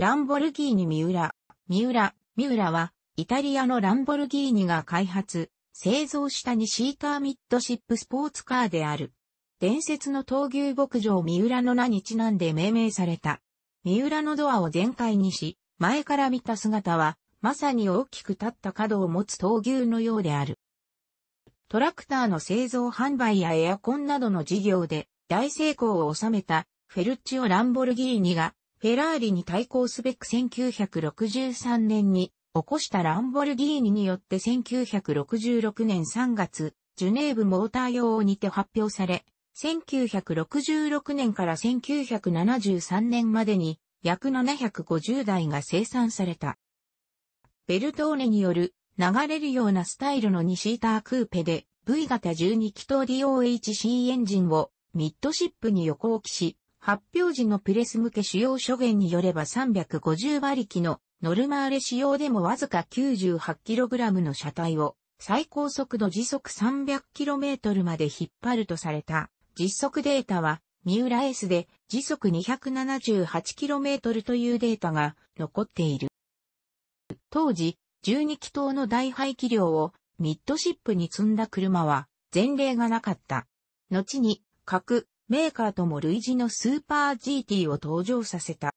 ランボルギーニ三浦。三浦、三浦は、イタリアのランボルギーニが開発、製造した2シーターミッドシップスポーツカーである。伝説の闘牛牧場三浦の名にちなんで命名された。三浦のドアを全開にし、前から見た姿は、まさに大きく立った角を持つ闘牛のようである。トラクターの製造販売やエアコンなどの事業で大成功を収めたフェルチオ・ランボルギーニがフェラーリに対抗すべく1963年に起こしたランボルギーニによって1966年3月、ジュネーブモーター用にて発表され、1966年から1973年までに約750台が生産された。ベルトーネによる流れるようなスタイルの2シータークーペで V 型12気筒 DOHC エンジンをミッドシップに横置きし、発表時のプレス向け使用諸言によれば350馬力のノルマーレ仕様でもわずか 98kg の車体を最高速度時速 300km まで引っ張るとされた実測データは三浦 S で時速 278km というデータが残っている。当時、12気筒の大排気量をミッドシップに積んだ車は前例がなかった。後に、各メーカーとも類似のスーパー GT を登場させた。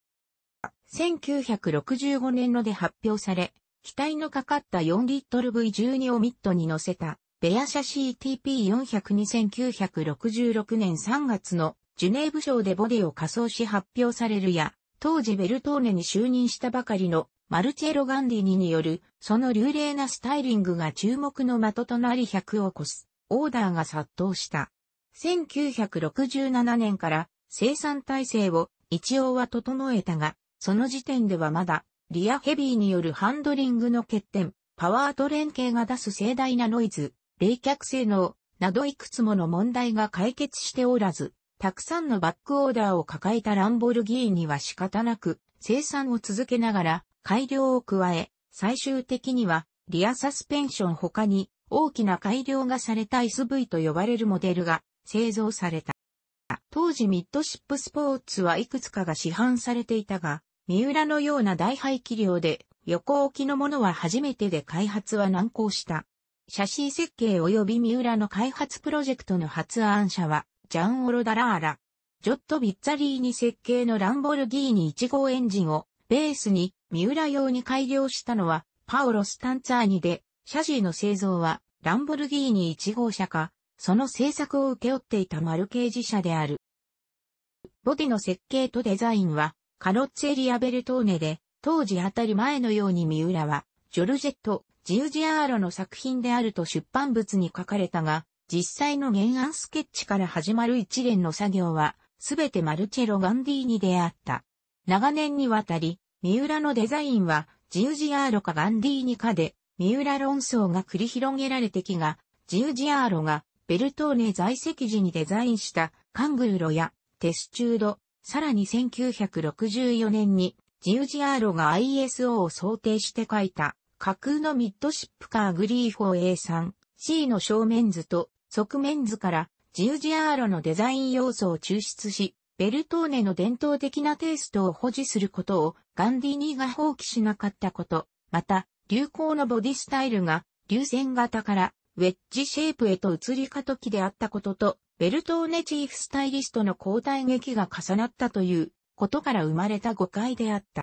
1965年ので発表され、機体のかかった4リットル V12 をミットに乗せた、ベア車 CTP402966 年3月のジュネーブ賞でボディを仮装し発表されるや、当時ベルトーネに就任したばかりのマルチェロ・ガンディニによる、その流麗なスタイリングが注目の的となり100を超す、オーダーが殺到した。1967年から生産体制を一応は整えたが、その時点ではまだ、リアヘビーによるハンドリングの欠点、パワートレン系が出す盛大なノイズ、冷却性能、などいくつもの問題が解決しておらず、たくさんのバックオーダーを抱えたランボルギーには仕方なく、生産を続けながら改良を加え、最終的にはリアサスペンション他に大きな改良がされた SV と呼ばれるモデルが製造された。当時ミッドシップスポーツはいくつかが市販されていたが、三浦のような大排気量で横置きのものは初めてで開発は難航した。写真設計及び三浦の開発プロジェクトの発案者は、ジャン・オロ・ダラーラ。ジョット・ビッツァリーニ設計のランボルギーニ1号エンジンをベースに三浦用に改良したのはパオロ・スタンツァーニで、シャジーの製造はランボルギーニ1号車かその制作を受け負っていたマルケージ社である。ボディの設計とデザインは、カロッツェリア・ベルトーネで、当時当たり前のように三浦は、ジョルジェット・ジウジアーロの作品であると出版物に書かれたが、実際の原案スケッチから始まる一連の作業は、すべてマルチェロ・ガンディーニであった。長年にわたり、三浦のデザインは、ジウジアーロかガンディーニかで、三浦論争が繰り広げられてきが、ジウジアーロがベルトーネ在籍時にデザインしたカングーロやテスチュード、さらに1964年にジウジアーロが ISO を想定して書いた架空のミッドシップカーグリーフォ A3C の正面図と側面図からジウジアーロのデザイン要素を抽出し、ベルトーネの伝統的なテイストを保持することをガンディニーが放棄しなかったこと、また流行のボディスタイルが流線型からウェッジシェイプへと移り過ときであったことと、ベルトーネチーフスタイリストの交代劇が重なったということから生まれた誤解であった。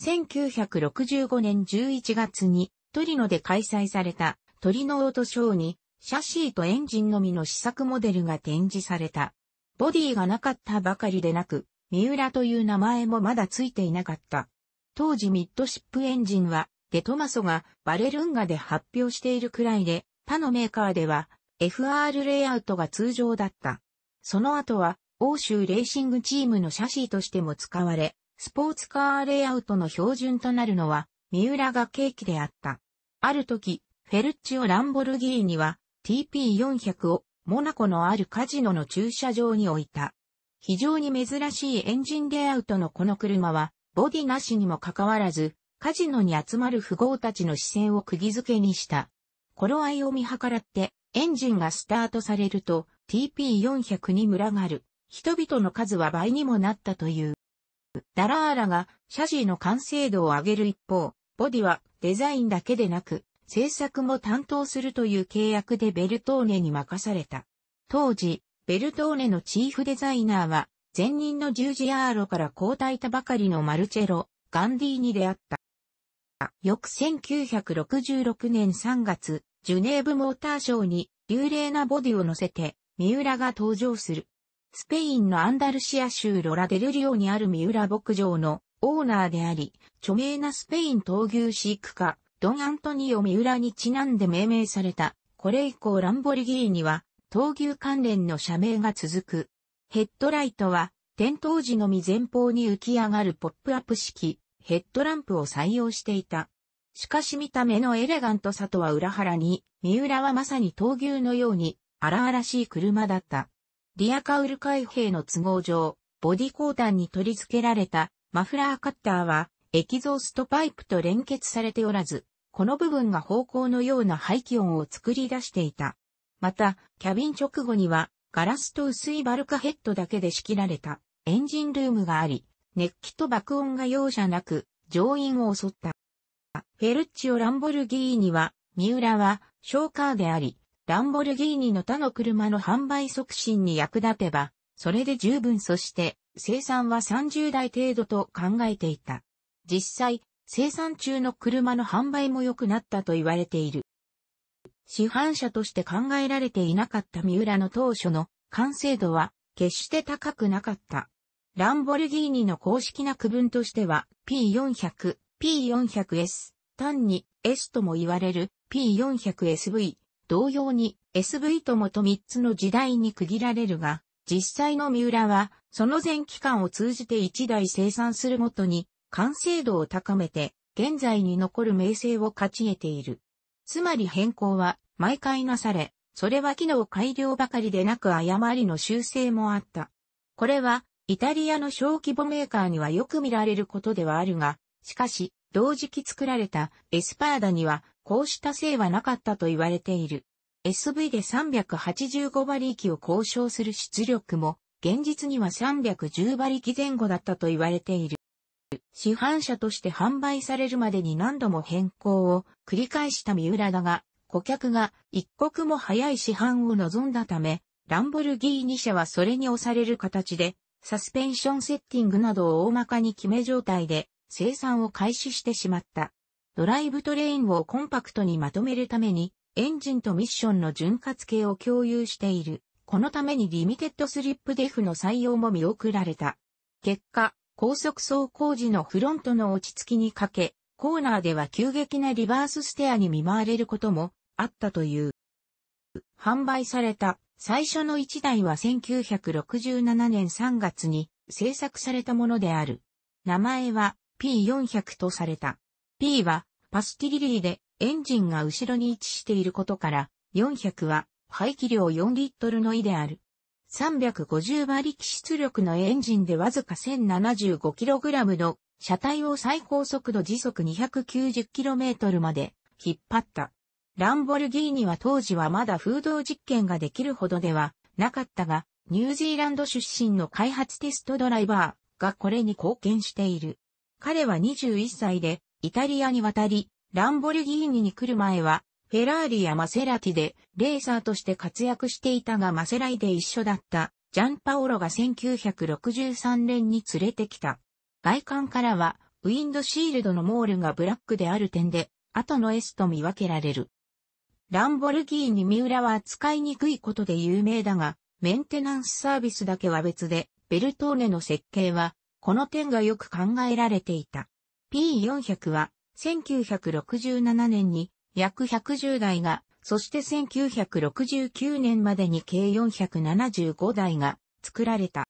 1965年11月にトリノで開催されたトリノオートショーにシャシーとエンジンのみの試作モデルが展示された。ボディがなかったばかりでなく、三浦という名前もまだついていなかった。当時ミッドシップエンジンはデトマソがバレルンガで発表しているくらいで、他のメーカーでは FR レイアウトが通常だった。その後は欧州レーシングチームのシャシーとしても使われ、スポーツカーレイアウトの標準となるのは三浦がーキであった。ある時、フェルッチオ・ランボルギーニは TP400 をモナコのあるカジノの駐車場に置いた。非常に珍しいエンジンレイアウトのこの車はボディなしにもかかわらずカジノに集まる富豪たちの視線を釘付けにした。頃合いを見計らって、エンジンがスタートされると TP400 に群がる。人々の数は倍にもなったという。ダラーラがシャジーの完成度を上げる一方、ボディはデザインだけでなく、制作も担当するという契約でベルトーネに任された。当時、ベルトーネのチーフデザイナーは、前任のジュージアーロから交代たばかりのマルチェロ、ガンディーニであった。翌1966年3月、ジュネーブモーターショーに流麗なボディを乗せて、三浦が登場する。スペインのアンダルシア州ロラデルリオにある三浦牧場のオーナーであり、著名なスペイン闘牛飼育家、ドン・アントニオ・三浦にちなんで命名された、これ以降ランボルギーには、闘牛関連の社名が続く。ヘッドライトは、点灯時のみ前方に浮き上がるポップアップ式、ヘッドランプを採用していた。しかし見た目のエレガントさとは裏腹に、三浦はまさに闘牛のように荒々しい車だった。リアカウル開閉の都合上、ボディ鋼弾に取り付けられたマフラーカッターはエキゾーストパイプと連結されておらず、この部分が方向のような排気音を作り出していた。また、キャビン直後にはガラスと薄いバルカヘッドだけで仕切られたエンジンルームがあり、熱気と爆音が容赦なく、乗員を襲った。フェルッチオ・ランボルギーニは、三浦は、ショーカーであり、ランボルギーニの他の車の販売促進に役立てば、それで十分そして、生産は30台程度と考えていた。実際、生産中の車の販売も良くなったと言われている。市販車として考えられていなかった三浦の当初の完成度は決して高くなかった。ランボルギーニの公式な区分としては P400、P400S、単に S とも言われる P400SV、同様に SV ともと3つの時代に区切られるが、実際の三浦は、その全期間を通じて1台生産するごとに、完成度を高めて、現在に残る名声を勝ち得ている。つまり変更は、毎回なされ、それは機能改良ばかりでなく誤りの修正もあった。これは、イタリアの小規模メーカーにはよく見られることではあるが、しかし、同時期作られたエスパーダには、こうした性はなかったと言われている。SV で385馬力を交渉する出力も、現実には310馬力前後だったと言われている。市販車として販売されるまでに何度も変更を繰り返した三浦だが、顧客が一刻も早い市販を望んだため、ランボルギーニ社はそれに押される形でサスペンションセッティングなどを大まかに決め状態で生産を開始してしまった。ドライブトレインをコンパクトにまとめるために、エンジンとミッションの潤滑系を共有している。このためにリミテッドスリップデフの採用も見送られた。結果、高速走行時のフロントの落ち着きにかけ、コーナーでは急激なリバースステアに見舞われることもあったという。販売された最初の1台は1967年3月に製作されたものである。名前は P400 とされた。P はパスティリリーでエンジンが後ろに位置していることから400は排気量4リットルの位である。350馬力出力のエンジンでわずか 1075kg の車体を最高速度時速 290km まで引っ張った。ランボルギーニは当時はまだ風洞実験ができるほどではなかったが、ニュージーランド出身の開発テストドライバーがこれに貢献している。彼は21歳でイタリアに渡り、ランボルギーニに来る前は、フェラーリやマセラティでレーサーとして活躍していたがマセライで一緒だったジャンパオロが1963年に連れてきた。外観からはウィンドシールドのモールがブラックである点で、後の S と見分けられる。ランボルギーニ三浦は扱いにくいことで有名だが、メンテナンスサービスだけは別で、ベルトーネの設計は、この点がよく考えられていた。P400 は、1967年に約110台が、そして1969年までに計475台が作られた。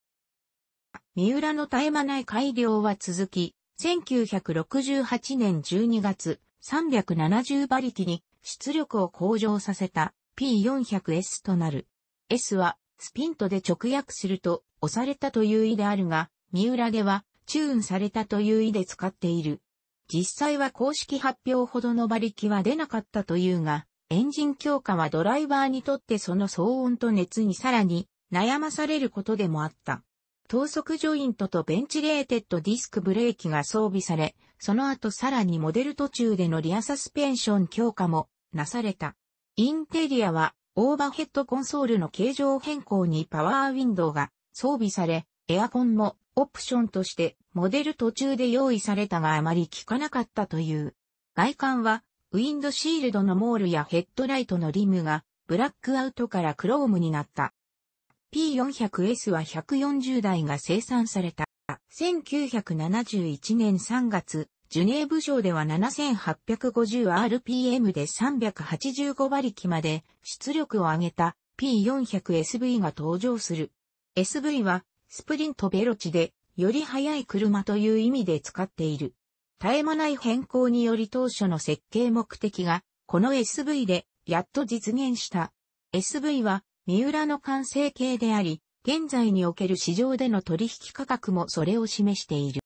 三浦の絶え間ない改良は続き、1968年12月370馬力に出力を向上させた P400S となる。S はスピントで直訳すると押されたという意であるが、三浦ではチューンされたという意で使っている。実際は公式発表ほどの馬力は出なかったというが、エンジン強化はドライバーにとってその騒音と熱にさらに悩まされることでもあった。等速ジョイントとベンチレーテッドディスクブレーキが装備され、その後さらにモデル途中でのリアサスペンション強化もなされた。インテリアはオーバーヘッドコンソールの形状変更にパワーウィンドウが装備され、エアコンもオプションとしてモデル途中で用意されたがあまり効かなかったという。外観はウィンドシールドのモールやヘッドライトのリムがブラックアウトからクロームになった。P400S は140台が生産された。1971年3月、ジュネーブ賞では 7850rpm で385馬力まで出力を上げた P400SV が登場する。SV はスプリントベロチでより速い車という意味で使っている。絶え間ない変更により当初の設計目的がこの SV でやっと実現した。SV は三浦の完成形であり、現在における市場での取引価格もそれを示している。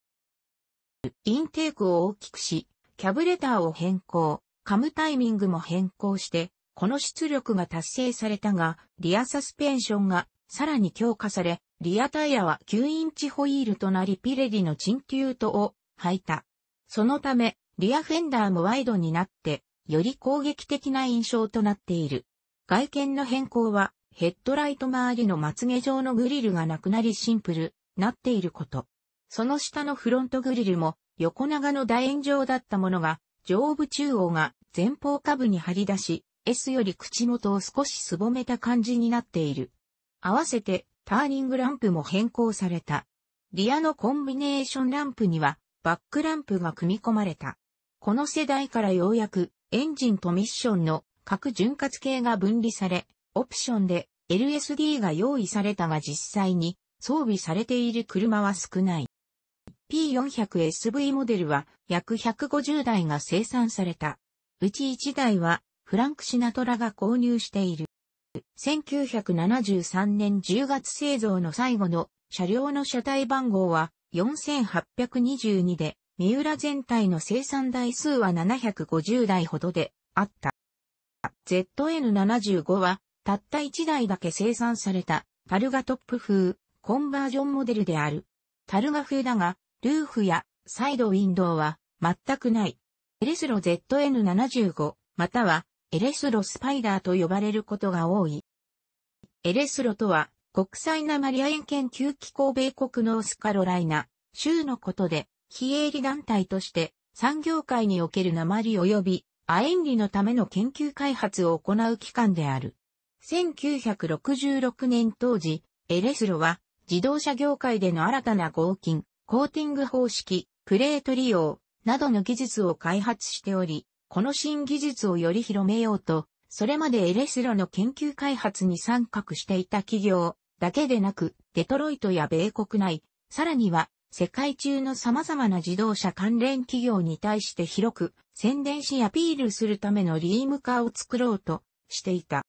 インテークを大きくし、キャブレターを変更、カムタイミングも変更して、この出力が達成されたが、リアサスペンションがさらに強化され、リアタイヤは9インチホイールとなりピレディのチンキュートを履いた。そのため、リアフェンダーもワイドになって、より攻撃的な印象となっている。外見の変更は、ヘッドライト周りのまつげ状のグリルがなくなりシンプル、なっていること。その下のフロントグリルも横長の楕円状だったものが、上部中央が前方下部に張り出し、S より口元を少しすぼめた感じになっている。合わせてターニングランプも変更された。リアのコンビネーションランプにはバックランプが組み込まれた。この世代からようやくエンジンとミッションの各潤滑系が分離され、オプションで LSD が用意されたが実際に装備されている車は少ない。P400SV モデルは約150台が生産された。うち1台はフランク・シナトラが購入している。1973年10月製造の最後の車両の車体番号は4822で、三浦全体の生産台数は750台ほどであった。ZN75 はたった1台だけ生産されたタルガトップ風コンバージョンモデルである。タルガ風だがルーフやサイドウィンドウは全くない。エレスロ ZN75 またはエレスロスパイダーと呼ばれることが多い。エレスロとは国際なマリア円研究機構米国ノースカロライナ州のことで非営利団体として産業界における鉛及び亜鉛利のための研究開発を行う機関である。1966年当時、エレスロは自動車業界での新たな合金、コーティング方式、プレート利用などの技術を開発しており、この新技術をより広めようと、それまでエレスロの研究開発に参画していた企業だけでなく、デトロイトや米国内、さらには世界中の様々な自動車関連企業に対して広く宣伝しアピールするためのリームカーを作ろうとしていた。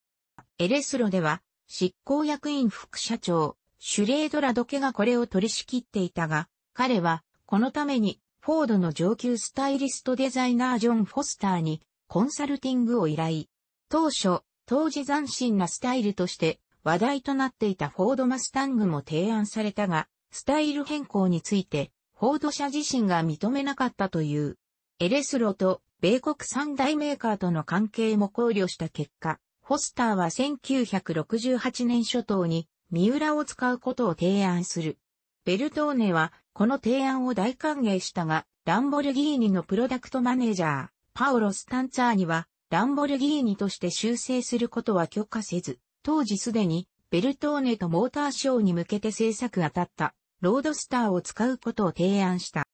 エレスロでは執行役員副社長、シュレードラドケがこれを取り仕切っていたが、彼は、このために、フォードの上級スタイリストデザイナージョン・フォスターに、コンサルティングを依頼。当初、当時斬新なスタイルとして、話題となっていたフォードマスタングも提案されたが、スタイル変更について、フォード社自身が認めなかったという。エレスロと米国三大メーカーとの関係も考慮した結果、フォスターは1968年初頭に三浦を使うことを提案する。ベルトーネはこの提案を大歓迎したが、ランボルギーニのプロダクトマネージャー、パオロ・スタンツァーには、ランボルギーニとして修正することは許可せず、当時すでに、ベルトーネとモーターショーに向けて制作が立った、ロードスターを使うことを提案した。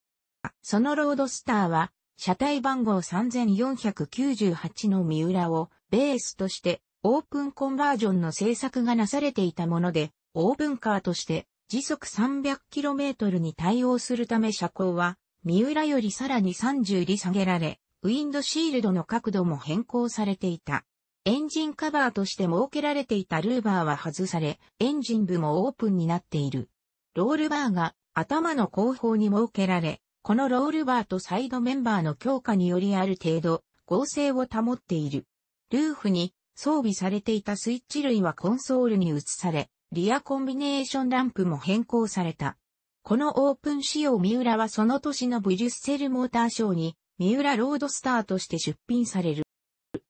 そのロードスターは、車体番号3498の三浦をベースとしてオープンコンバージョンの制作がなされていたもので、オープンカーとして時速 300km に対応するため車高は、三浦よりさらに30里下げられ、ウィンドシールドの角度も変更されていた。エンジンカバーとして設けられていたルーバーは外され、エンジン部もオープンになっている。ロールバーが頭の後方に設けられ、このロールバーとサイドメンバーの強化によりある程度、合成を保っている。ルーフに装備されていたスイッチ類はコンソールに移され、リアコンビネーションランプも変更された。このオープン仕様三浦はその年のブリュッセルモーターショーに三浦ロードスターとして出品される。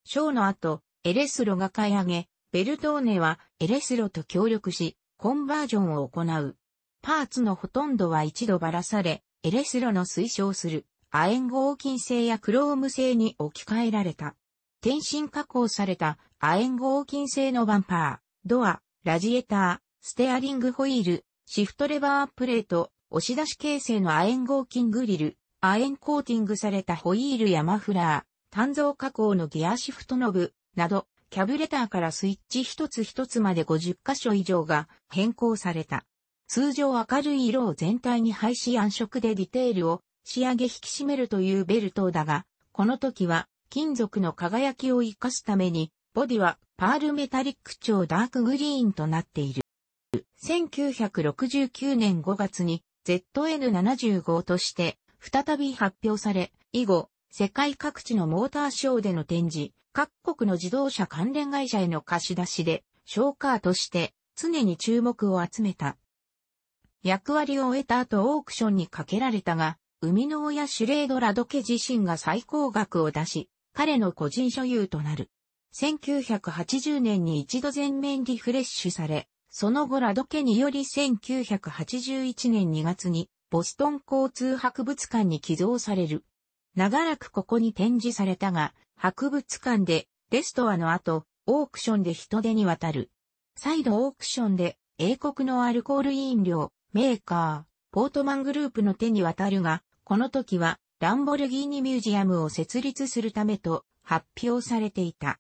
ショーの後、エレスロが買い上げ、ベルトーネはエレスロと協力し、コンバージョンを行う。パーツのほとんどは一度ばらされ、エレスロの推奨する亜鉛合金製やクローム製に置き換えられた。転身加工された亜鉛合金製のバンパー、ドア、ラジエーター、ステアリングホイール、シフトレバープレート、押し出し形成の亜鉛合金グリル、亜鉛コーティングされたホイールやマフラー、単造加工のギアシフトノブ、など、キャブレターからスイッチ一つ一つまで50箇所以上が変更された。通常明るい色を全体に配し暗色でディテールを仕上げ引き締めるというベルトだが、この時は金属の輝きを活かすためにボディはパールメタリック調ダークグリーンとなっている。1969年5月に ZN75 として再び発表され、以後、世界各地のモーターショーでの展示、各国の自動車関連会社への貸し出しで、ショーカーとして常に注目を集めた。役割を終えた後オークションにかけられたが、生みの親シュレードラド家自身が最高額を出し、彼の個人所有となる。1980年に一度全面リフレッシュされ、その後ラド家により1981年2月にボストン交通博物館に寄贈される。長らくここに展示されたが、博物館でレストアの後、オークションで人手に渡る。再度オークションで英国のアルコール飲料、メーカー、ポートマングループの手に渡るが、この時はランボルギーニミュージアムを設立するためと発表されていた。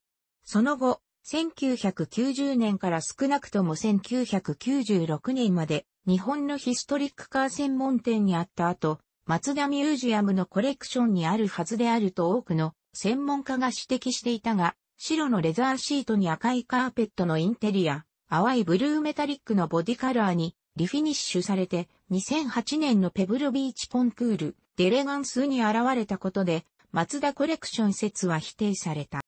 その後、1990年から少なくとも1996年まで日本のヒストリックカー専門店にあった後、松田ミュージアムのコレクションにあるはずであると多くの専門家が指摘していたが、白のレザーシートに赤いカーペットのインテリア、淡いブルーメタリックのボディカラーにリフィニッシュされて2008年のペブルビーチコンクールデレガンスに現れたことで松田コレクション説は否定された。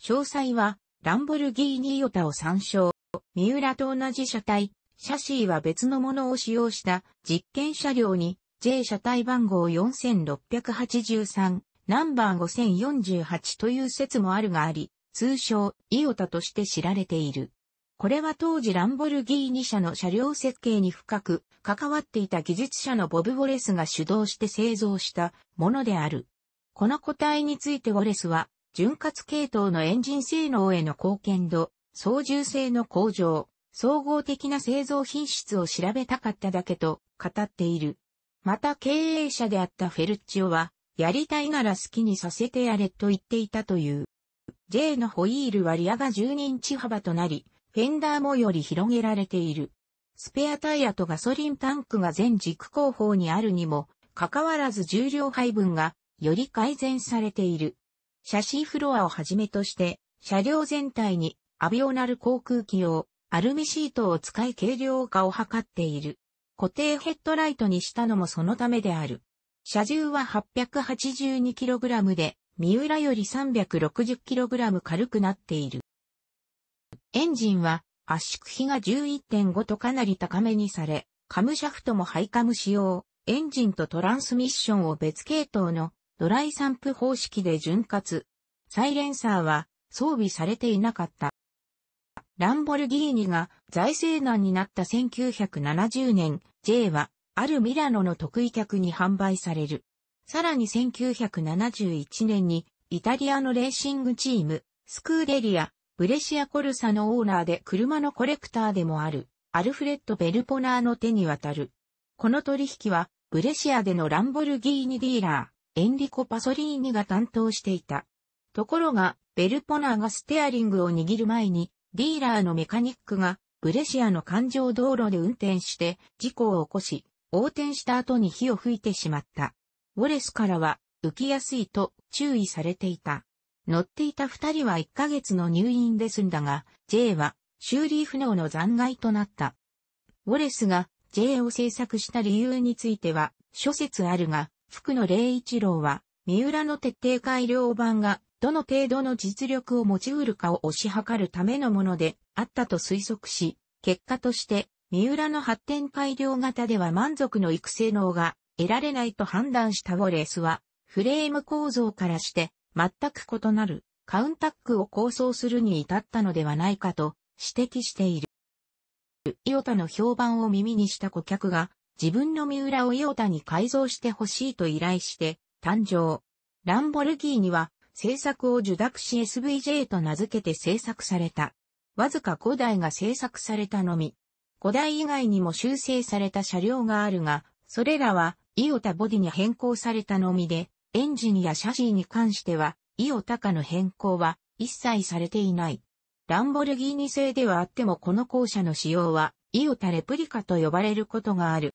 詳細は、ランボルギーニイオタを参照。三浦と同じ車体、シャシーは別のものを使用した実験車両に J 車体番号4683、ナンバー5048という説もあるがあり、通称イオタとして知られている。これは当時ランボルギーニ社の車両設計に深く関わっていた技術者のボブ・ウォレスが主導して製造したものである。この個体についてウォレスは潤滑系統のエンジン性能への貢献度、操縦性の向上、総合的な製造品質を調べたかっただけと語っている。また経営者であったフェルチオは、やりたいなら好きにさせてやれと言っていたという。J のホイールはリアが1 0インチ幅となり、フェンダーもより広げられている。スペアタイヤとガソリンタンクが全軸後方にあるにも、かかわらず重量配分がより改善されている。シャシーフロアをはじめとして、車両全体にアビオナル航空機用、アルミシートを使い軽量化を図っている。固定ヘッドライトにしたのもそのためである。車重は 882kg で、三浦より 360kg 軽くなっている。エンジンは圧縮比が11.5とかなり高めにされ、カムシャフトもハイカム仕様、エンジンとトランスミッションを別系統のドライ散布方式で潤滑。サイレンサーは装備されていなかった。ランボルギーニが財政難になった1970年、J はあるミラノの得意客に販売される。さらに1971年にイタリアのレーシングチーム、スクーデリア、ブレシアコルサのオーナーで車のコレクターでもある、アルフレッド・ベルポナーの手に渡る。この取引は、ブレシアでのランボルギーニディーラー、エンリコ・パソリーニが担当していた。ところが、ベルポナーがステアリングを握る前に、ディーラーのメカニックが、ブレシアの環状道路で運転して、事故を起こし、横転した後に火を吹いてしまった。ウォレスからは、浮きやすいと注意されていた。乗っていた二人は一ヶ月の入院で済んだが、J は修理不能の残骸となった。ウォレスが J を制作した理由については諸説あるが、福野礼一郎は、三浦の徹底改良版が、どの程度の実力を持ち得るかを推し量るためのものであったと推測し、結果として、三浦の発展改良型では満足の育成能が得られないと判断したウォレスは、フレーム構造からして全く異なるカウンタックを構想するに至ったのではないかと指摘している。イオタの評判を耳にした顧客が自分の三浦をイオタに改造してほしいと依頼して誕生。ランボルギーニは制作を受諾し SVJ と名付けて制作された。わずか5台が制作されたのみ。5台以外にも修正された車両があるが、それらはイオタボディに変更されたのみで、エンジンや車シに関しては、イオタカの変更は一切されていない。ランボルギーニ製ではあってもこの校舎の使用は、イオタレプリカと呼ばれることがある。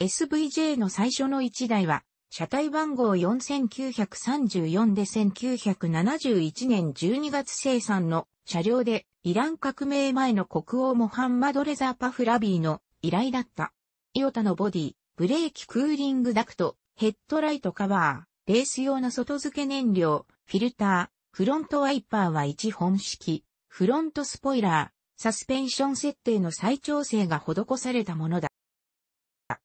SVJ の最初の1台は、車体番号4934で1971年12月生産の車両で、イラン革命前の国王モハンマド・レザー・パフラビーの依頼だった。イオタのボディ、ブレーキクーリングダクト、ヘッドライトカバー、レース用の外付け燃料、フィルター、フロントワイパーは1本式、フロントスポイラー、サスペンション設定の再調整が施されたものだ。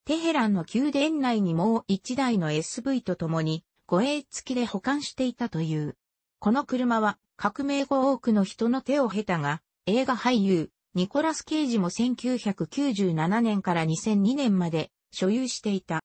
テヘランの宮殿内にもう一台の SV と共に、護衛付きで保管していたという。この車は、革命後多くの人の手を経たが、映画俳優、ニコラス・ケイジも1997年から2002年まで所有していた。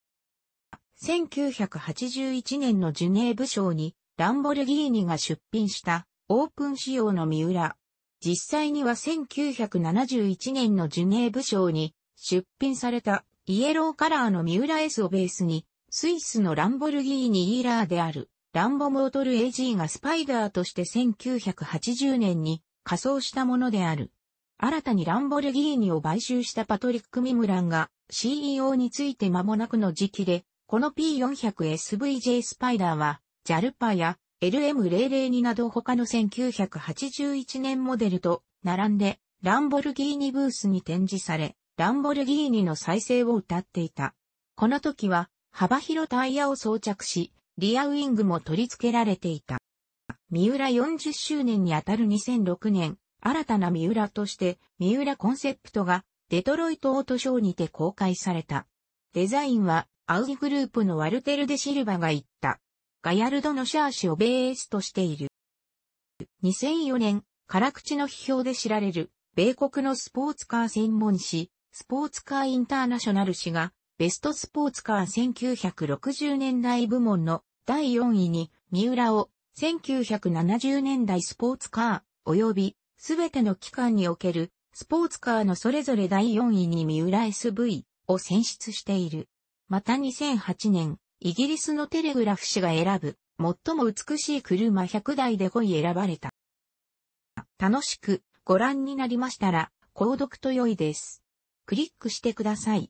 1981年のジュネーブ賞にランボルギーニが出品したオープン仕様の三浦。実際には1971年のジュネーブ賞に出品されたイエローカラーの三浦 S をベースに、スイスのランボルギーニイーラーである、ランボモートル AG がスパイダーとして1980年に仮装したものである。新たにランボルギーニを買収したパトリック・ミムランが CEO について間もなくの時期で、この P400SVJ スパイダーは、JALPA や LM002 など他の1981年モデルと並んで、ランボルギーニブースに展示され、ランボルギーニの再生を歌っていた。この時は幅広タイヤを装着し、リアウィングも取り付けられていた。三浦40周年にあたる2006年、新たな三浦として、三浦コンセプトがデトロイトオートショーにて公開された。デザインはアウディグループのワルテルデシルバが言った。ガヤルドのシャーシをベースとしている。2004年、辛口の批評で知られる、米国のスポーツカー専門誌、スポーツカーインターナショナル氏が、ベストスポーツカー1960年代部門の第4位に、三浦を、1970年代スポーツカー、及び、すべての機関における、スポーツカーのそれぞれ第4位に三浦 SV を選出している。また2008年、イギリスのテレグラフ氏が選ぶ、最も美しい車100台で5位選ばれた。楽しくご覧になりましたら、購読と良いです。クリックしてください。